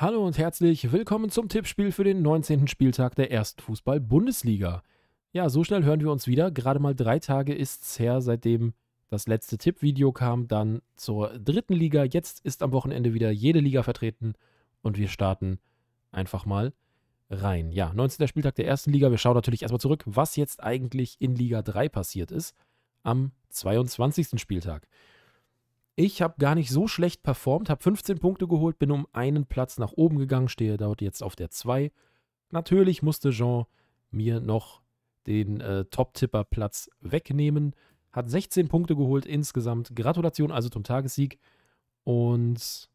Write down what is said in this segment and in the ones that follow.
Hallo und herzlich willkommen zum Tippspiel für den 19. Spieltag der ersten fußball bundesliga Ja, so schnell hören wir uns wieder. Gerade mal drei Tage ist es her, seitdem das letzte Tippvideo kam, dann zur dritten Liga. Jetzt ist am Wochenende wieder jede Liga vertreten und wir starten einfach mal rein. Ja, 19. Spieltag der ersten Liga. Wir schauen natürlich erstmal zurück, was jetzt eigentlich in Liga 3 passiert ist am 22. Spieltag. Ich habe gar nicht so schlecht performt, habe 15 Punkte geholt, bin um einen Platz nach oben gegangen, stehe dort jetzt auf der 2. Natürlich musste Jean mir noch den äh, Top-Tipper-Platz wegnehmen. Hat 16 Punkte geholt insgesamt. Gratulation also zum Tagessieg. Und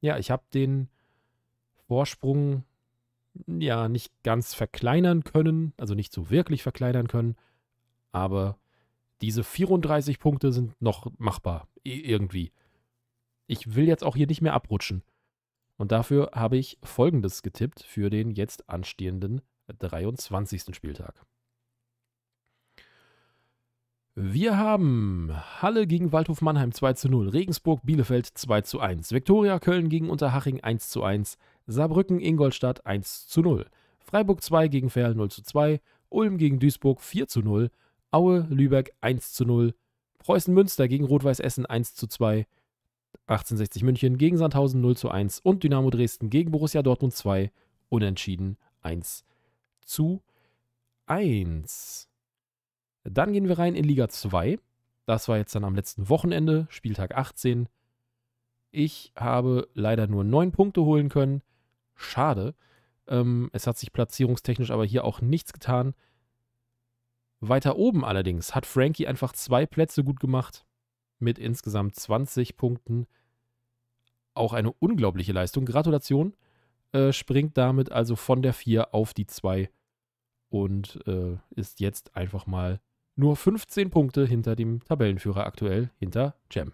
ja, ich habe den Vorsprung ja nicht ganz verkleinern können, also nicht so wirklich verkleinern können, aber diese 34 Punkte sind noch machbar. Irgendwie. Ich will jetzt auch hier nicht mehr abrutschen. Und dafür habe ich folgendes getippt für den jetzt anstehenden 23. Spieltag. Wir haben Halle gegen Waldhof Mannheim 2 zu 0, Regensburg Bielefeld 2 zu 1, Viktoria Köln gegen Unterhaching 1 zu 1, Saarbrücken Ingolstadt 1 zu 0, Freiburg 2 gegen Verl 0 zu 2, Ulm gegen Duisburg 4 zu 0, Aue, Lübeck 1 zu 0. Preußen Münster gegen Rot-Weiß Essen 1 zu 2. 1860 München gegen Sandhausen 0 zu 1 und Dynamo Dresden gegen Borussia Dortmund 2 unentschieden 1 zu 1. Dann gehen wir rein in Liga 2. Das war jetzt dann am letzten Wochenende, Spieltag 18. Ich habe leider nur 9 Punkte holen können. Schade. Ähm, es hat sich platzierungstechnisch aber hier auch nichts getan. Weiter oben allerdings hat Frankie einfach zwei Plätze gut gemacht mit insgesamt 20 Punkten. Auch eine unglaubliche Leistung. Gratulation. Äh, springt damit also von der 4 auf die 2 und äh, ist jetzt einfach mal nur 15 Punkte hinter dem Tabellenführer aktuell, hinter Jam.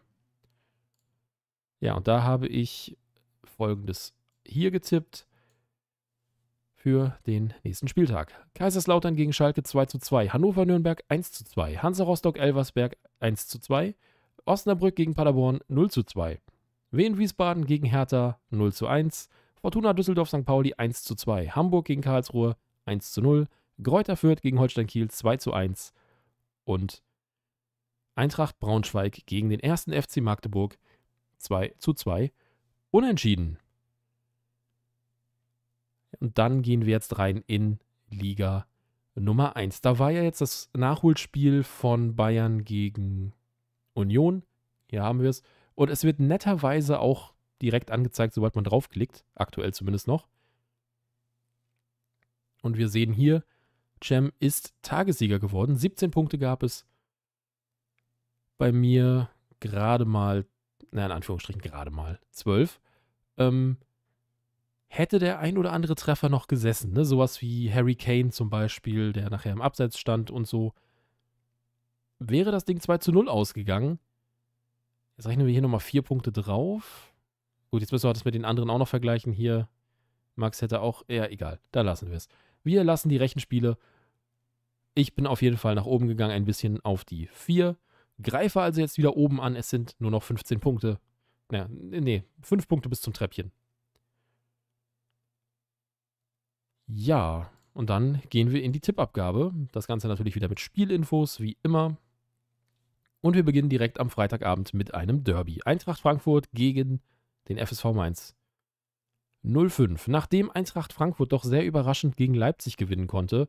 Ja, und da habe ich folgendes hier getippt für den nächsten Spieltag. Kaiserslautern gegen Schalke 2 zu 2, Hannover Nürnberg 1 zu 2, Hansa Rostock Elversberg 1 zu 2, Osnabrück gegen Paderborn 0 zu 2, Wien Wiesbaden gegen Hertha 0 zu 1, Fortuna Düsseldorf St. Pauli 1 zu 2, Hamburg gegen Karlsruhe 1 zu 0, Greuther Fürth gegen Holstein Kiel 2 zu 1 und Eintracht Braunschweig gegen den ersten FC Magdeburg 2 zu 2 unentschieden. Und dann gehen wir jetzt rein in Liga Nummer 1. Da war ja jetzt das Nachholspiel von Bayern gegen Union. Hier haben wir es. Und es wird netterweise auch direkt angezeigt, sobald man draufklickt. Aktuell zumindest noch. Und wir sehen hier, Cem ist Tagessieger geworden. 17 Punkte gab es. Bei mir gerade mal, naja, in Anführungsstrichen gerade mal, 12. Ähm, hätte der ein oder andere Treffer noch gesessen. Ne? Sowas wie Harry Kane zum Beispiel, der nachher im Abseits stand und so. Wäre das Ding 2 zu 0 ausgegangen, jetzt rechnen wir hier nochmal vier Punkte drauf. Gut, jetzt müssen wir das mit den anderen auch noch vergleichen. Hier, Max hätte auch, ja, egal, da lassen wir es. Wir lassen die Rechenspiele. Ich bin auf jeden Fall nach oben gegangen, ein bisschen auf die 4. Greife also jetzt wieder oben an. Es sind nur noch 15 Punkte. Naja, nee, 5 Punkte bis zum Treppchen. Ja, und dann gehen wir in die Tippabgabe. Das Ganze natürlich wieder mit Spielinfos, wie immer. Und wir beginnen direkt am Freitagabend mit einem Derby. Eintracht Frankfurt gegen den FSV Mainz. 05. Nachdem Eintracht Frankfurt doch sehr überraschend gegen Leipzig gewinnen konnte,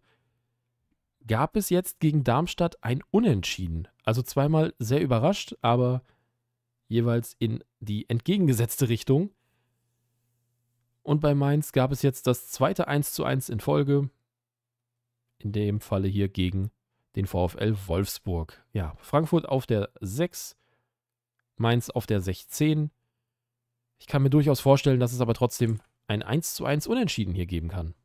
gab es jetzt gegen Darmstadt ein Unentschieden. Also zweimal sehr überrascht, aber jeweils in die entgegengesetzte Richtung. Und bei Mainz gab es jetzt das zweite 1 zu 1 in Folge. In dem Falle hier gegen den VfL Wolfsburg. Ja, Frankfurt auf der 6, Mainz auf der 16. Ich kann mir durchaus vorstellen, dass es aber trotzdem ein 1 zu 1 Unentschieden hier geben kann.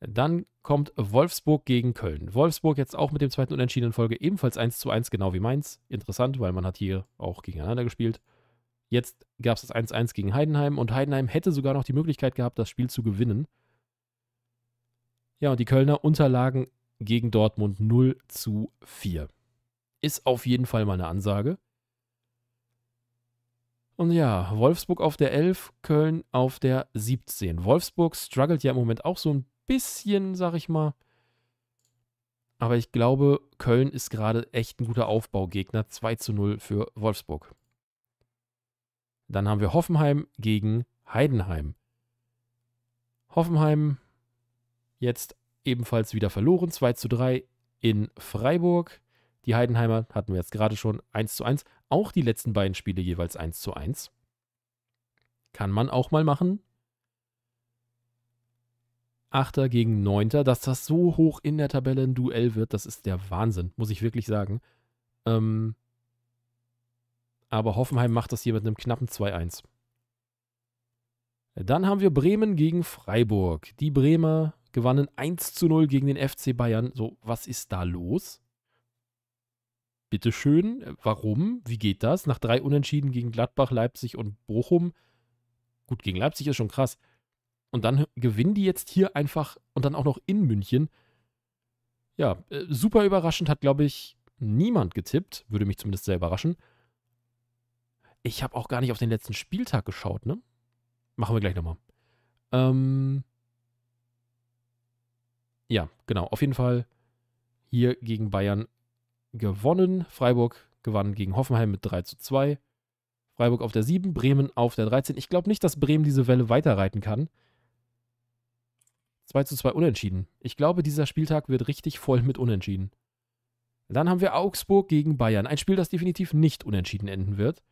Dann kommt Wolfsburg gegen Köln. Wolfsburg jetzt auch mit dem zweiten Unentschieden in Folge ebenfalls 1 zu 1, genau wie Mainz. Interessant, weil man hat hier auch gegeneinander gespielt. Jetzt gab es das 1-1 gegen Heidenheim und Heidenheim hätte sogar noch die Möglichkeit gehabt, das Spiel zu gewinnen. Ja, und die Kölner unterlagen gegen Dortmund 0 zu 4. Ist auf jeden Fall mal eine Ansage. Und ja, Wolfsburg auf der 11, Köln auf der 17. Wolfsburg struggelt ja im Moment auch so ein bisschen, sag ich mal. Aber ich glaube, Köln ist gerade echt ein guter Aufbaugegner. 2 zu 0 für Wolfsburg. Dann haben wir Hoffenheim gegen Heidenheim. Hoffenheim jetzt ebenfalls wieder verloren, 2 zu 3 in Freiburg. Die Heidenheimer hatten wir jetzt gerade schon 1 zu 1. Auch die letzten beiden Spiele jeweils 1 zu 1. Kann man auch mal machen. Achter gegen Neunter, dass das so hoch in der Tabelle ein Duell wird, das ist der Wahnsinn, muss ich wirklich sagen. Ähm, aber Hoffenheim macht das hier mit einem knappen 2-1. Dann haben wir Bremen gegen Freiburg. Die Bremer gewannen 1 0 gegen den FC Bayern. So, was ist da los? Bitteschön, warum? Wie geht das? Nach drei Unentschieden gegen Gladbach, Leipzig und Bochum. Gut, gegen Leipzig ist schon krass. Und dann gewinnen die jetzt hier einfach und dann auch noch in München. Ja, äh, super überraschend hat, glaube ich, niemand getippt. Würde mich zumindest sehr überraschen. Ich habe auch gar nicht auf den letzten Spieltag geschaut, ne? Machen wir gleich nochmal. Ähm ja, genau. Auf jeden Fall hier gegen Bayern gewonnen. Freiburg gewann gegen Hoffenheim mit 3 zu 2. Freiburg auf der 7, Bremen auf der 13. Ich glaube nicht, dass Bremen diese Welle weiterreiten kann. 2 zu 2 unentschieden. Ich glaube, dieser Spieltag wird richtig voll mit unentschieden. Dann haben wir Augsburg gegen Bayern. Ein Spiel, das definitiv nicht unentschieden enden wird.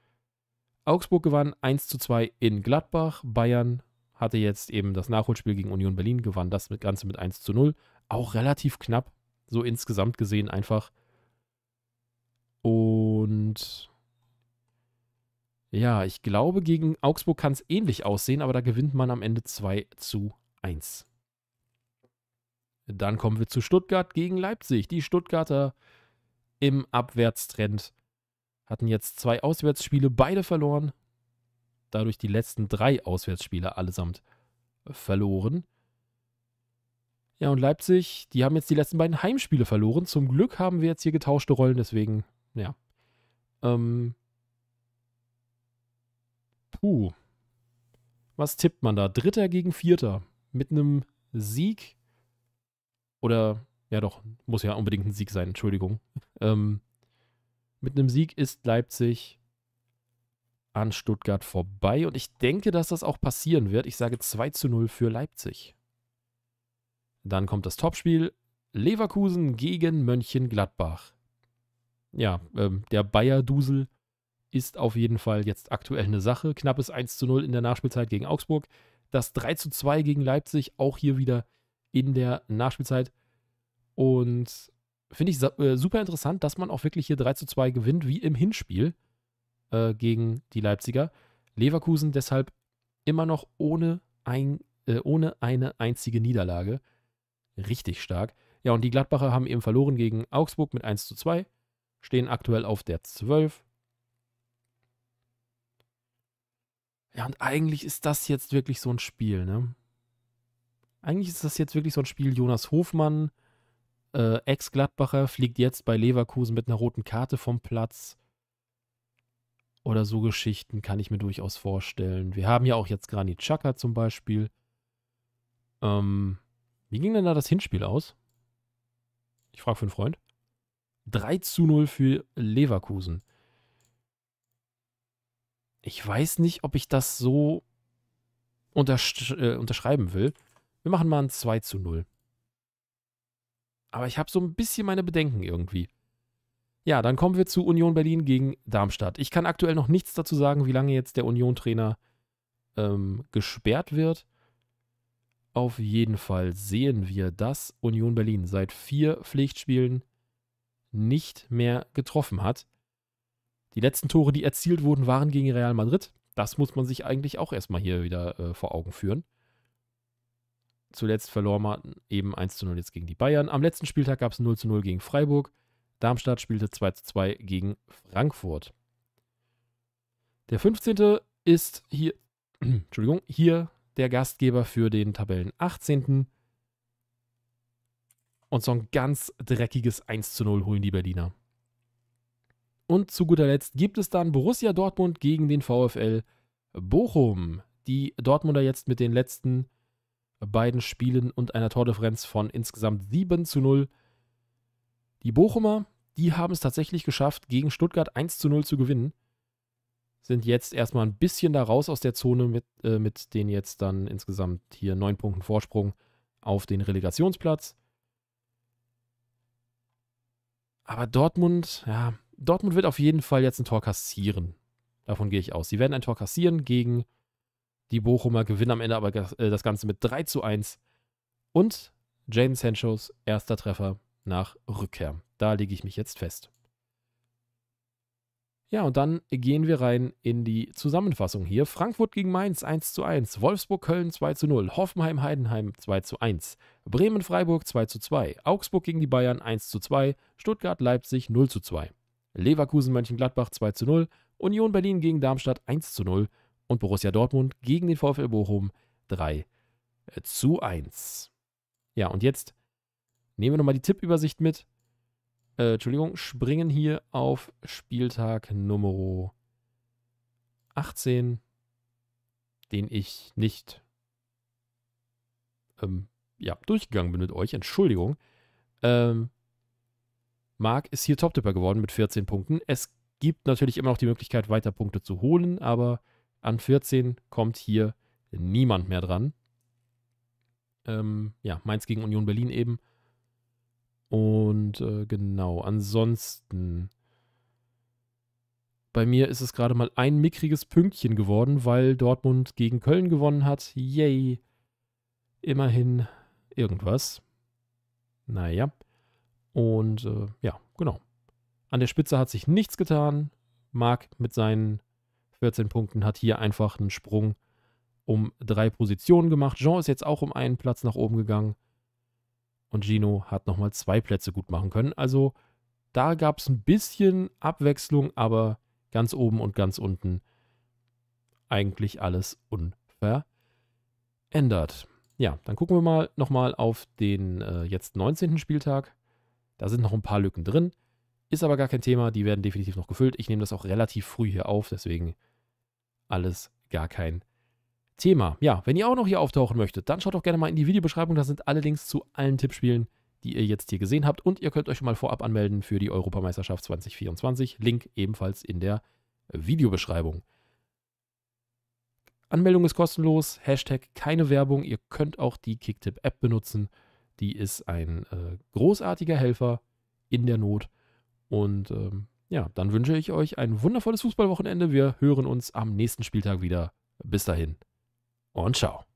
Augsburg gewann 1 zu 2 in Gladbach. Bayern hatte jetzt eben das Nachholspiel gegen Union Berlin, gewann das Ganze mit 1 zu 0. Auch relativ knapp, so insgesamt gesehen einfach. Und ja, ich glaube, gegen Augsburg kann es ähnlich aussehen, aber da gewinnt man am Ende 2 zu 1. Dann kommen wir zu Stuttgart gegen Leipzig. Die Stuttgarter im Abwärtstrend hatten jetzt zwei Auswärtsspiele, beide verloren. Dadurch die letzten drei Auswärtsspiele allesamt verloren. Ja, und Leipzig, die haben jetzt die letzten beiden Heimspiele verloren. Zum Glück haben wir jetzt hier getauschte Rollen, deswegen, ja. Ähm, puh. Was tippt man da? Dritter gegen Vierter. Mit einem Sieg. Oder, ja doch, muss ja unbedingt ein Sieg sein, Entschuldigung. Ähm, mit einem Sieg ist Leipzig an Stuttgart vorbei und ich denke, dass das auch passieren wird. Ich sage 2 zu 0 für Leipzig. Dann kommt das Topspiel Leverkusen gegen Mönchengladbach. Ja, ähm, der Bayer-Dusel ist auf jeden Fall jetzt aktuell eine Sache. Knappes 1 zu 0 in der Nachspielzeit gegen Augsburg. Das 3 zu 2 gegen Leipzig, auch hier wieder in der Nachspielzeit. Und finde ich äh, super interessant, dass man auch wirklich hier 3 zu 2 gewinnt, wie im Hinspiel äh, gegen die Leipziger. Leverkusen deshalb immer noch ohne, ein, äh, ohne eine einzige Niederlage. Richtig stark. Ja, und die Gladbacher haben eben verloren gegen Augsburg mit 1 zu 2, stehen aktuell auf der 12. Ja, und eigentlich ist das jetzt wirklich so ein Spiel, ne? Eigentlich ist das jetzt wirklich so ein Spiel, Jonas Hofmann, äh, Ex-Gladbacher fliegt jetzt bei Leverkusen mit einer roten Karte vom Platz. Oder so Geschichten kann ich mir durchaus vorstellen. Wir haben ja auch jetzt Granit Chaka zum Beispiel. Ähm, wie ging denn da das Hinspiel aus? Ich frage für einen Freund. 3 zu 0 für Leverkusen. Ich weiß nicht, ob ich das so untersch äh, unterschreiben will. Wir machen mal ein 2 zu 0. Aber ich habe so ein bisschen meine Bedenken irgendwie. Ja, dann kommen wir zu Union Berlin gegen Darmstadt. Ich kann aktuell noch nichts dazu sagen, wie lange jetzt der Union-Trainer ähm, gesperrt wird. Auf jeden Fall sehen wir, dass Union Berlin seit vier Pflichtspielen nicht mehr getroffen hat. Die letzten Tore, die erzielt wurden, waren gegen Real Madrid. Das muss man sich eigentlich auch erstmal hier wieder äh, vor Augen führen. Zuletzt verlor man eben 1 zu 0 jetzt gegen die Bayern. Am letzten Spieltag gab es 0 zu 0 gegen Freiburg. Darmstadt spielte 2 zu 2 gegen Frankfurt. Der 15. ist hier, Entschuldigung, hier der Gastgeber für den Tabellen 18. Und so ein ganz dreckiges 1 zu 0 holen die Berliner. Und zu guter Letzt gibt es dann Borussia Dortmund gegen den VfL Bochum. Die Dortmunder jetzt mit den letzten beiden Spielen und einer Tordifferenz von insgesamt 7 zu 0. Die Bochumer, die haben es tatsächlich geschafft, gegen Stuttgart 1 zu 0 zu gewinnen. Sind jetzt erstmal ein bisschen da raus aus der Zone mit, äh, mit den jetzt dann insgesamt hier 9 Punkten Vorsprung auf den Relegationsplatz. Aber Dortmund, ja, Dortmund wird auf jeden Fall jetzt ein Tor kassieren. Davon gehe ich aus. Sie werden ein Tor kassieren gegen die Bochumer gewinnen am Ende aber das äh, Ganze mit 3 zu 1. Und Jaden Sanchos erster Treffer nach Rückkehr. Da lege ich mich jetzt fest. Ja, und dann gehen wir rein in die Zusammenfassung hier. Frankfurt gegen Mainz 1 zu 1, Wolfsburg Köln 2 zu 0, Hoffenheim Heidenheim 2 zu 1, Bremen Freiburg 2 zu 2, Augsburg gegen die Bayern 1 zu 2, Stuttgart Leipzig 0 zu 2, Leverkusen Mönchengladbach 2 zu 0, Union Berlin gegen Darmstadt 1 zu 0 und Borussia Dortmund gegen den VfL Bochum 3 äh, zu 1. Ja, und jetzt nehmen wir nochmal die Tippübersicht mit. Äh, Entschuldigung, springen hier auf Spieltag Nummer 18, den ich nicht ähm, ja, durchgegangen bin mit euch. Entschuldigung. Ähm, Marc ist hier Top-Tipper geworden mit 14 Punkten. Es gibt natürlich immer noch die Möglichkeit, weiter Punkte zu holen, aber an 14 kommt hier niemand mehr dran. Ähm, ja, Mainz gegen Union Berlin eben. Und äh, genau, ansonsten. Bei mir ist es gerade mal ein mickriges Pünktchen geworden, weil Dortmund gegen Köln gewonnen hat. Yay. Immerhin irgendwas. Naja. Und äh, ja, genau. An der Spitze hat sich nichts getan. Marc mit seinen 14 Punkten, hat hier einfach einen Sprung um drei Positionen gemacht. Jean ist jetzt auch um einen Platz nach oben gegangen. Und Gino hat nochmal zwei Plätze gut machen können. Also da gab es ein bisschen Abwechslung, aber ganz oben und ganz unten eigentlich alles unverändert. Ja, dann gucken wir mal nochmal auf den äh, jetzt 19. Spieltag. Da sind noch ein paar Lücken drin. Ist aber gar kein Thema, die werden definitiv noch gefüllt. Ich nehme das auch relativ früh hier auf, deswegen alles gar kein Thema. Ja, wenn ihr auch noch hier auftauchen möchtet, dann schaut doch gerne mal in die Videobeschreibung. Da sind alle Links zu allen Tippspielen, die ihr jetzt hier gesehen habt. Und ihr könnt euch schon mal vorab anmelden für die Europameisterschaft 2024. Link ebenfalls in der Videobeschreibung. Anmeldung ist kostenlos. Hashtag keine Werbung. Ihr könnt auch die Kicktip-App benutzen. Die ist ein äh, großartiger Helfer in der Not. Und ähm, ja, dann wünsche ich euch ein wundervolles Fußballwochenende. Wir hören uns am nächsten Spieltag wieder. Bis dahin und ciao.